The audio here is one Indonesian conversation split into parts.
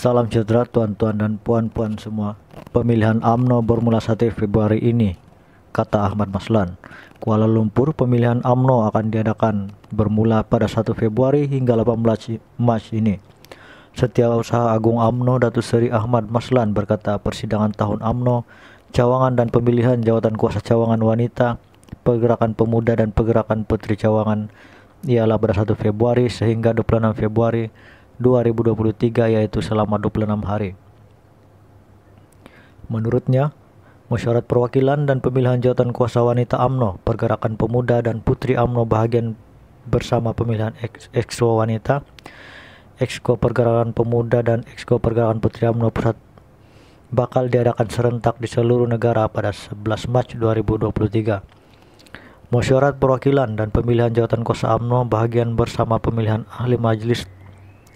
Salam sejahtera tuan-tuan dan puan-puan semua. Pemilihan AMNO bermula 1 Februari ini, kata Ahmad Maslan. Kuala Lumpur, pemilihan AMNO akan diadakan bermula pada 1 Februari hingga 18 Mac ini. Setiausaha Agung AMNO Datu Seri Ahmad Maslan berkata persidangan tahun AMNO, Cawangan dan pemilihan jawatan kuasa Cawangan wanita, pergerakan pemuda dan pergerakan putri Cawangan ialah pada 1 Februari sehingga 26 Februari 2023 yaitu selama 26 hari. Menurutnya, Mesyuarat Perwakilan dan Pemilihan jawatan Kuasa Wanita AMNO, Pergerakan Pemuda dan Putri AMNO bahagian bersama pemilihan Exko Wanita, Exko Pergerakan Pemuda dan Exko Pergerakan Putri AMNO Pusat bakal diadakan serentak di seluruh negara pada 11 Mac 2023. Mesyuarat Perwakilan dan Pemilihan jawatan Kuasa AMNO bahagian bersama pemilihan ahli majelis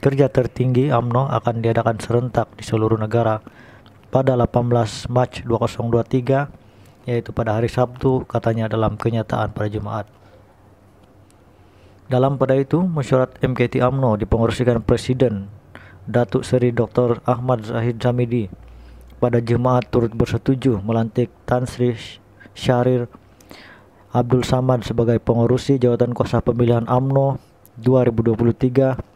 Kerja tertinggi AMNO akan diadakan serentak di seluruh negara pada 18 Mac 2023 yaitu pada hari Sabtu katanya dalam kenyataan pada Jumat. Dalam pada itu, mesyuarat MKT AMNO dipengerusikan Presiden Datuk Seri Dr. Ahmad Zahid Zamidi pada jemaat turut bersetuju melantik Tan Sri Syarir Abdul Samad sebagai pengurusi jawatan kuasa pemilihan AMNO 2023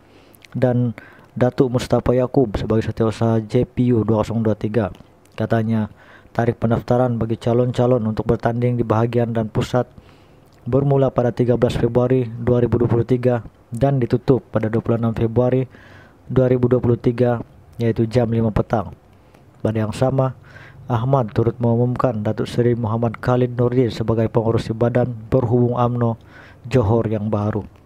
dan Datuk Mustafa Yakub sebagai setiausaha JPU 2023. Katanya, tarik pendaftaran bagi calon-calon untuk bertanding di bahagian dan pusat bermula pada 13 Februari 2023 dan ditutup pada 26 Februari 2023 yaitu jam 5 petang. Pada yang sama, Ahmad turut mengumumkan Datuk Seri Muhammad Khalid Nurdin sebagai pengurus badan berhubung AMNO Johor yang baru.